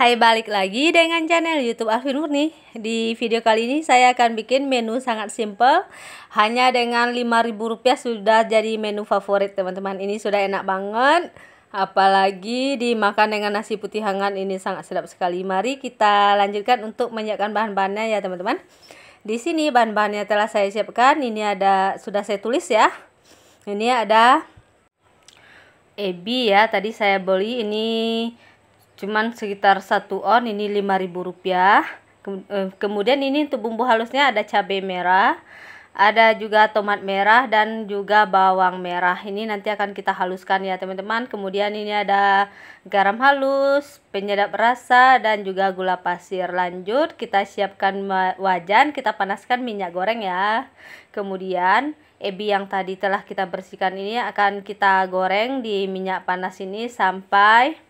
Hai balik lagi dengan channel YouTube Alvin Murni. Di video kali ini saya akan bikin menu sangat simple. Hanya dengan rp rupiah sudah jadi menu favorit teman-teman. Ini sudah enak banget. Apalagi dimakan dengan nasi putih hangat ini sangat sedap sekali. Mari kita lanjutkan untuk menyiapkan bahan-bahannya ya teman-teman. Di sini bahan-bahannya telah saya siapkan. Ini ada sudah saya tulis ya. Ini ada ebi ya. Tadi saya beli ini cuman sekitar satu on ini lima ribu rupiah eh, kemudian ini untuk bumbu halusnya ada cabai merah ada juga tomat merah dan juga bawang merah ini nanti akan kita haluskan ya teman-teman kemudian ini ada garam halus penyedap rasa dan juga gula pasir lanjut kita siapkan wajan kita panaskan minyak goreng ya kemudian ebi yang tadi telah kita bersihkan ini akan kita goreng di minyak panas ini sampai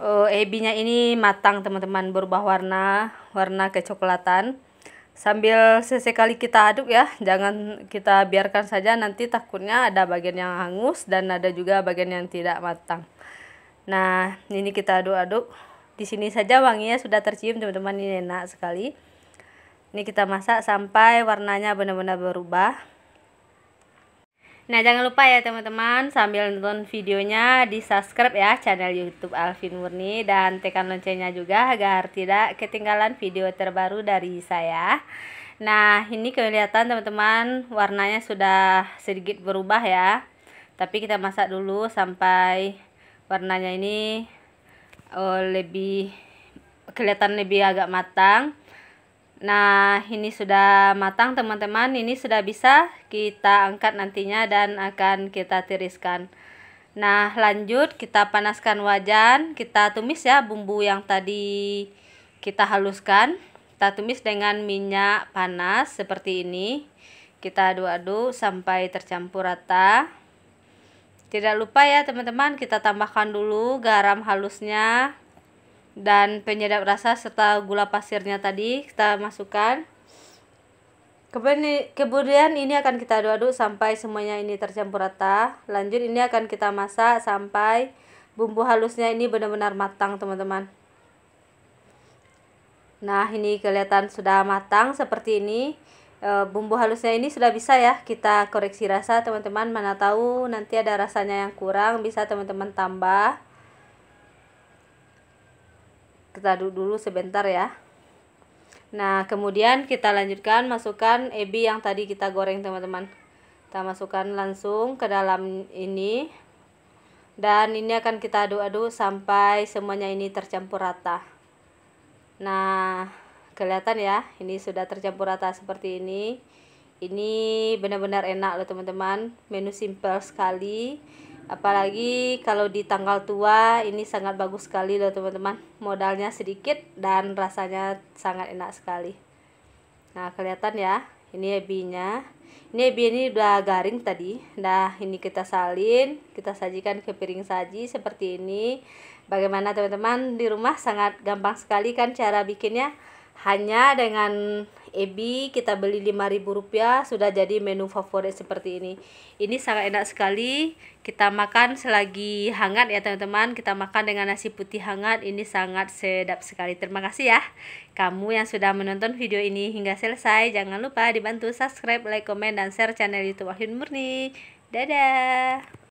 uh, ebinya ini matang teman-teman berubah warna warna kecoklatan sambil sesekali kita aduk ya jangan kita biarkan saja nanti takutnya ada bagian yang hangus dan ada juga bagian yang tidak matang nah ini kita aduk-aduk di sini saja wanginya sudah tercium teman-teman ini enak sekali ini kita masak sampai warnanya benar-benar berubah Nah jangan lupa ya teman-teman sambil nonton videonya di subscribe ya channel YouTube Alvin Murni dan tekan loncengnya juga agar tidak ketinggalan video terbaru dari saya. Nah ini kelihatan teman-teman warnanya sudah sedikit berubah ya. Tapi kita masak dulu sampai warnanya ini oh, lebih kelihatan lebih agak matang. Nah, ini sudah matang teman-teman. Ini sudah bisa kita angkat nantinya dan akan kita tiriskan. Nah, lanjut kita panaskan wajan. Kita tumis ya bumbu yang tadi kita haluskan. Kita tumis dengan minyak panas seperti ini. Kita aduk-aduk sampai tercampur rata. Tidak lupa ya teman-teman, kita tambahkan dulu garam halusnya dan penyedap rasa serta gula pasirnya tadi kita masukkan kemudian ini akan kita aduk-aduk sampai semuanya ini tercampur rata lanjut ini akan kita masak sampai bumbu halusnya ini benar-benar matang teman-teman nah ini kelihatan sudah matang seperti ini e, bumbu halusnya ini sudah bisa ya kita koreksi rasa teman-teman mana tahu nanti ada rasanya yang kurang bisa teman-teman tambah kita aduk dulu sebentar ya nah kemudian kita lanjutkan masukkan ebi yang tadi kita goreng teman-teman kita masukkan langsung ke dalam ini dan ini akan kita aduk-aduk sampai semuanya ini tercampur rata nah kelihatan ya ini sudah tercampur rata seperti ini ini benar-benar enak loh teman-teman menu simple sekali apalagi kalau di tanggal tua ini sangat bagus sekali loh teman-teman modalnya sedikit dan rasanya sangat enak sekali nah kelihatan ya ini ebinya ini ebi ini udah garing tadi nah ini kita salin kita sajikan ke piring saji seperti ini bagaimana teman-teman di rumah sangat gampang sekali kan cara bikinnya hanya dengan ebi kita beli lima ribu rupiah sudah jadi menu favorit seperti ini ini sangat enak sekali kita makan selagi hangat ya teman-teman kita makan dengan nasi putih hangat ini sangat sedap sekali terima kasih ya kamu yang sudah menonton video ini hingga selesai jangan lupa dibantu subscribe like komen dan share channel youtube Wahyun Murni dadah